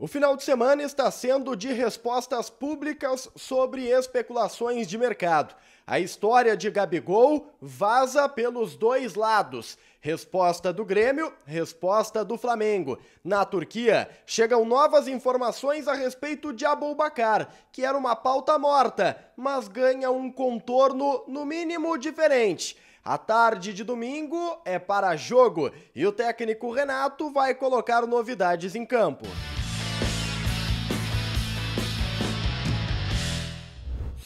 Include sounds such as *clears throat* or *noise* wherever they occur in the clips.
O final de semana está sendo de respostas públicas sobre especulações de mercado. A história de Gabigol vaza pelos dois lados. Resposta do Grêmio, resposta do Flamengo. Na Turquia, chegam novas informações a respeito de Aboubacar, que era uma pauta morta, mas ganha um contorno no mínimo diferente. A tarde de domingo é para jogo e o técnico Renato vai colocar novidades em campo.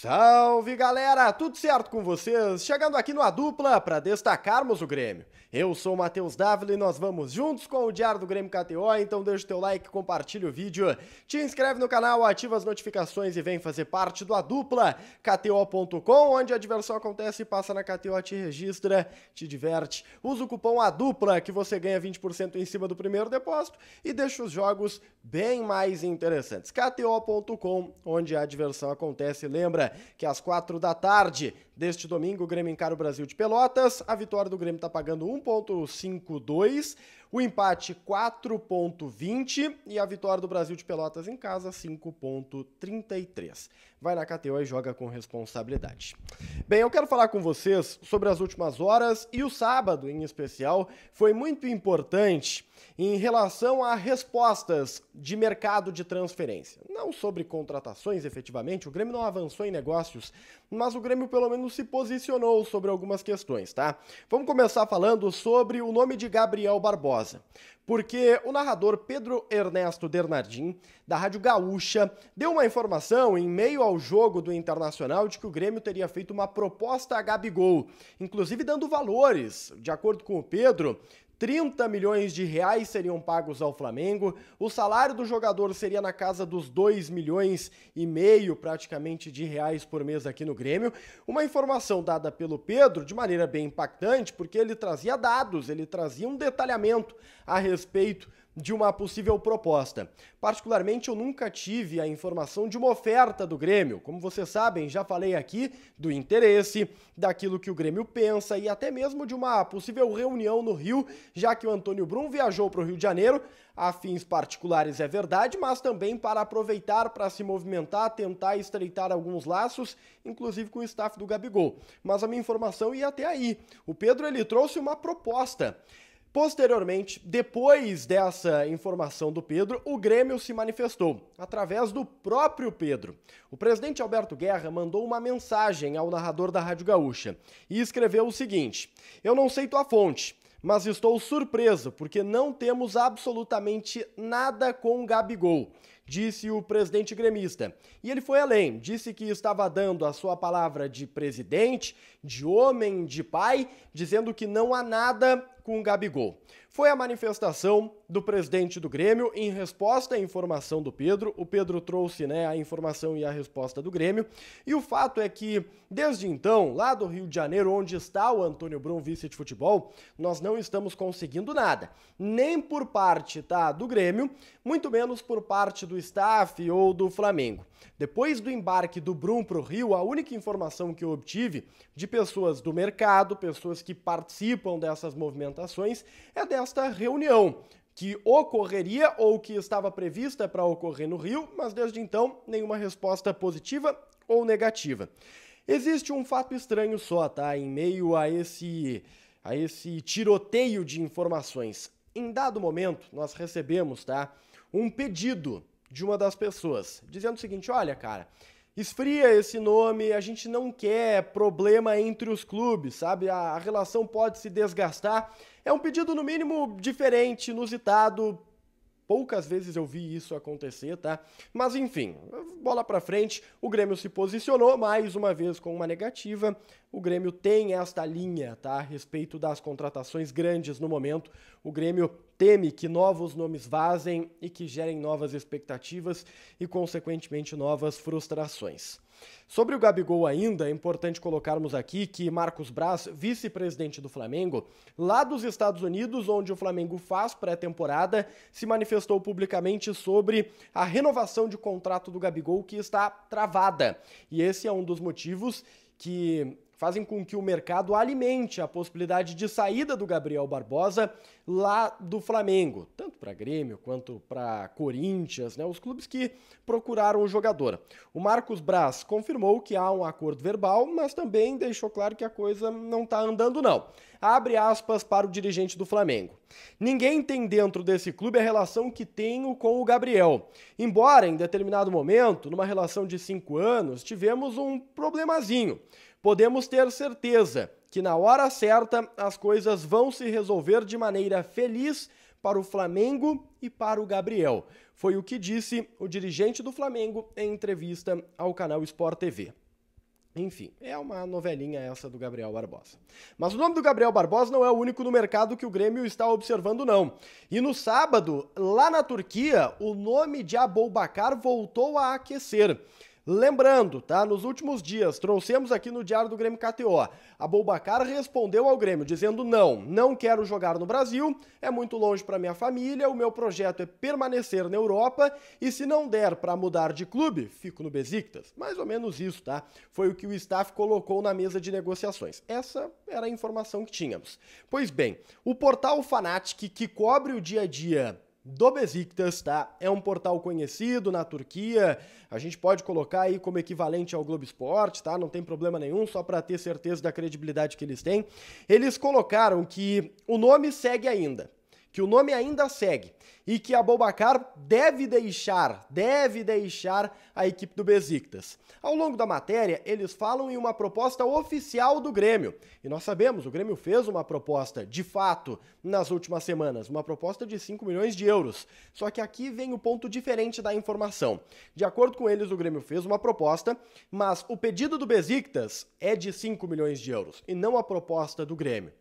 Salve galera, tudo certo com vocês? Chegando aqui no Adupla Dupla para destacarmos o Grêmio. Eu sou o Matheus Dávila e nós vamos juntos com o Diário do Grêmio KTO, então deixa o teu like, compartilha o vídeo, te inscreve no canal, ativa as notificações e vem fazer parte do A Dupla, KTO.com, onde a diversão acontece, passa na KTO, te registra, te diverte. Usa o cupom A Dupla que você ganha 20% em cima do primeiro depósito e deixa os jogos bem mais interessantes. KTO.com, onde a diversão acontece, lembra? que às quatro da tarde deste domingo, o Grêmio encara o Brasil de Pelotas. A vitória do Grêmio está pagando 1,52, o empate 4,20 e a vitória do Brasil de Pelotas em casa 5,33. Vai na KTO e joga com responsabilidade. Bem, eu quero falar com vocês sobre as últimas horas e o sábado em especial foi muito importante em relação a respostas de mercado de transferência. Não sobre contratações efetivamente, o Grêmio não avançou em negócios, mas o Grêmio pelo menos se posicionou sobre algumas questões, tá? Vamos começar falando sobre o nome de Gabriel Barbosa porque o narrador Pedro Ernesto Bernardim, da Rádio Gaúcha, deu uma informação em meio ao jogo do Internacional de que o Grêmio teria feito uma proposta a Gabigol, inclusive dando valores, de acordo com o Pedro, 30 milhões de reais seriam pagos ao Flamengo, o salário do jogador seria na casa dos 2 milhões e meio praticamente de reais por mês aqui no Grêmio. Uma informação dada pelo Pedro de maneira bem impactante, porque ele trazia dados, ele trazia um detalhamento a respeito de uma possível proposta. Particularmente, eu nunca tive a informação de uma oferta do Grêmio. Como vocês sabem, já falei aqui do interesse, daquilo que o Grêmio pensa e até mesmo de uma possível reunião no Rio, já que o Antônio Brum viajou para o Rio de Janeiro a fins particulares, é verdade, mas também para aproveitar para se movimentar, tentar estreitar alguns laços, inclusive com o staff do Gabigol. Mas a minha informação ia até aí. O Pedro ele trouxe uma proposta Posteriormente, depois dessa informação do Pedro, o Grêmio se manifestou, através do próprio Pedro. O presidente Alberto Guerra mandou uma mensagem ao narrador da Rádio Gaúcha e escreveu o seguinte: Eu não sei tua fonte, mas estou surpreso porque não temos absolutamente nada com o Gabigol disse o presidente gremista. E ele foi além, disse que estava dando a sua palavra de presidente, de homem, de pai, dizendo que não há nada com o Gabigol. Foi a manifestação do presidente do Grêmio em resposta à informação do Pedro. O Pedro trouxe né, a informação e a resposta do Grêmio. E o fato é que, desde então, lá do Rio de Janeiro, onde está o Antônio Brum, vice de futebol, nós não estamos conseguindo nada. Nem por parte tá, do Grêmio, muito menos por parte do staff ou do Flamengo. Depois do embarque do Brum para o Rio, a única informação que eu obtive de pessoas do mercado, pessoas que participam dessas movimentações, orientações é desta reunião que ocorreria ou que estava prevista para ocorrer no Rio, mas desde então nenhuma resposta positiva ou negativa. Existe um fato estranho só, tá? Em meio a esse a esse tiroteio de informações. Em dado momento, nós recebemos, tá? Um pedido de uma das pessoas, dizendo o seguinte: "Olha, cara, esfria esse nome, a gente não quer problema entre os clubes, sabe? A, a relação pode se desgastar. É um pedido, no mínimo, diferente, inusitado, Poucas vezes eu vi isso acontecer, tá? Mas enfim, bola para frente. O Grêmio se posicionou mais uma vez com uma negativa. O Grêmio tem esta linha, tá? A respeito das contratações grandes no momento. O Grêmio teme que novos nomes vazem e que gerem novas expectativas e, consequentemente, novas frustrações. Sobre o Gabigol ainda, é importante colocarmos aqui que Marcos Braz, vice-presidente do Flamengo, lá dos Estados Unidos, onde o Flamengo faz pré-temporada, se manifestou publicamente sobre a renovação de contrato do Gabigol que está travada. E esse é um dos motivos que fazem com que o mercado alimente a possibilidade de saída do Gabriel Barbosa lá do Flamengo, tanto para Grêmio quanto para Corinthians, né, os clubes que procuraram o jogador. O Marcos Braz confirmou que há um acordo verbal, mas também deixou claro que a coisa não está andando não. Abre aspas para o dirigente do Flamengo. Ninguém tem dentro desse clube a relação que tenho com o Gabriel. Embora em determinado momento, numa relação de cinco anos, tivemos um problemazinho podemos ter certeza que na hora certa as coisas vão se resolver de maneira feliz para o Flamengo e para o Gabriel. Foi o que disse o dirigente do Flamengo em entrevista ao canal Sport TV. Enfim, é uma novelinha essa do Gabriel Barbosa. Mas o nome do Gabriel Barbosa não é o único no mercado que o Grêmio está observando, não. E no sábado, lá na Turquia, o nome de Aboubacar voltou a aquecer. Lembrando, tá? Nos últimos dias, trouxemos aqui no Diário do Grêmio KTO. A Bolbacar respondeu ao Grêmio dizendo: "Não, não quero jogar no Brasil, é muito longe para minha família, o meu projeto é permanecer na Europa e se não der para mudar de clube, fico no Besiktas". Mais ou menos isso, tá? Foi o que o staff colocou na mesa de negociações. Essa era a informação que tínhamos. Pois bem, o portal Fanatic que cobre o dia a dia do Besiktas, tá? É um portal conhecido na Turquia, a gente pode colocar aí como equivalente ao Globo Esporte, tá? Não tem problema nenhum, só para ter certeza da credibilidade que eles têm. Eles colocaram que o nome segue ainda, que o nome ainda segue e que a Bobacar deve deixar, deve deixar a equipe do Besiktas. Ao longo da matéria, eles falam em uma proposta oficial do Grêmio. E nós sabemos, o Grêmio fez uma proposta, de fato, nas últimas semanas, uma proposta de 5 milhões de euros. Só que aqui vem o ponto diferente da informação. De acordo com eles, o Grêmio fez uma proposta, mas o pedido do Besiktas é de 5 milhões de euros e não a proposta do Grêmio.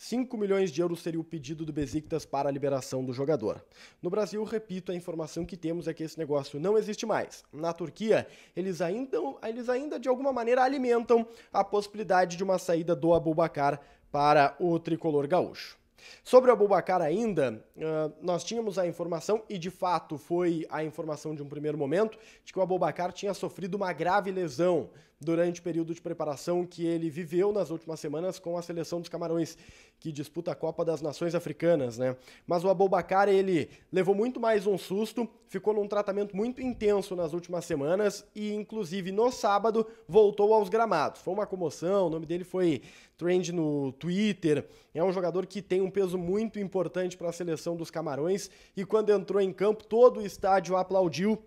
5 milhões de euros seria o pedido do Besiktas para a liberação do jogador. No Brasil, repito, a informação que temos é que esse negócio não existe mais. Na Turquia, eles ainda, eles ainda de alguma maneira alimentam a possibilidade de uma saída do Abubakar para o tricolor gaúcho. Sobre o Abubacar ainda, ah, nós tínhamos a informação, e de fato foi a informação de um primeiro momento, de que o Abubacar tinha sofrido uma grave lesão durante o período de preparação que ele viveu nas últimas semanas com a seleção dos Camarões que disputa a Copa das Nações Africanas, né? Mas o Abubakar ele levou muito mais um susto, ficou num tratamento muito intenso nas últimas semanas e, inclusive, no sábado voltou aos gramados. Foi uma comoção, o nome dele foi trend no Twitter. É um jogador que tem um peso muito importante para a seleção dos Camarões e, quando entrou em campo, todo o estádio aplaudiu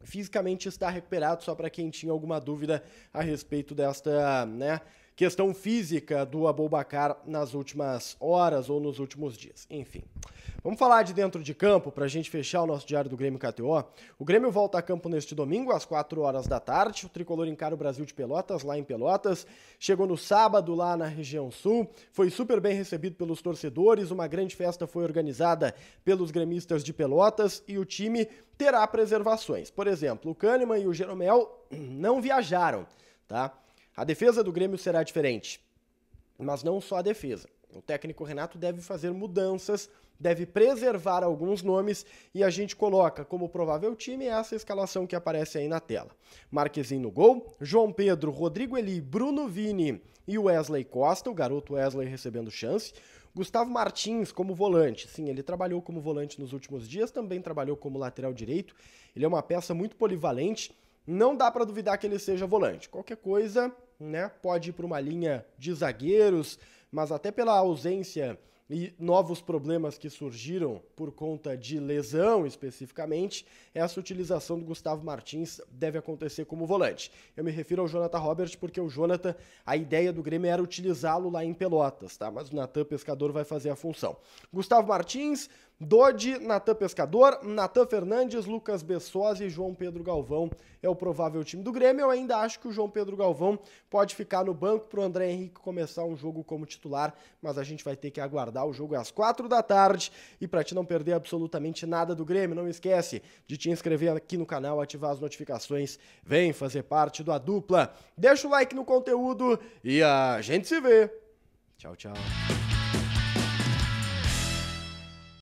fisicamente está recuperado, só para quem tinha alguma dúvida a respeito desta, né, questão física do Aboubacar nas últimas horas ou nos últimos dias. Enfim. Vamos falar de dentro de campo para a gente fechar o nosso diário do Grêmio KTO. O Grêmio volta a campo neste domingo às 4 horas da tarde. O tricolor encara o Brasil de Pelotas lá em Pelotas. Chegou no sábado lá na região sul. Foi super bem recebido pelos torcedores. Uma grande festa foi organizada pelos gremistas de Pelotas e o time terá preservações. Por exemplo, o Kahneman e o Jeromel *clears throat* não viajaram, tá? A defesa do Grêmio será diferente, mas não só a defesa. O técnico Renato deve fazer mudanças, deve preservar alguns nomes e a gente coloca como provável time essa escalação que aparece aí na tela. Marquezinho no gol, João Pedro, Rodrigo Eli, Bruno Vini e Wesley Costa, o garoto Wesley recebendo chance. Gustavo Martins como volante. Sim, ele trabalhou como volante nos últimos dias, também trabalhou como lateral direito. Ele é uma peça muito polivalente, não dá para duvidar que ele seja volante. Qualquer coisa, né? Pode ir para uma linha de zagueiros, mas até pela ausência e novos problemas que surgiram por conta de lesão especificamente, essa utilização do Gustavo Martins deve acontecer como volante. Eu me refiro ao Jonathan Robert porque o Jonathan, a ideia do Grêmio era utilizá-lo lá em Pelotas, tá? Mas o Natan Pescador vai fazer a função. Gustavo Martins, Dodi, Natan Pescador, Natan Fernandes, Lucas Bessosa e João Pedro Galvão é o provável time do Grêmio. Eu ainda acho que o João Pedro Galvão pode ficar no banco para o André Henrique começar um jogo como titular, mas a gente vai ter que aguardar o jogo é às quatro da tarde. E para te não perder absolutamente nada do Grêmio, não esquece de te inscrever aqui no canal, ativar as notificações, vem fazer parte do A Dupla. Deixa o like no conteúdo e a gente se vê. Tchau, tchau.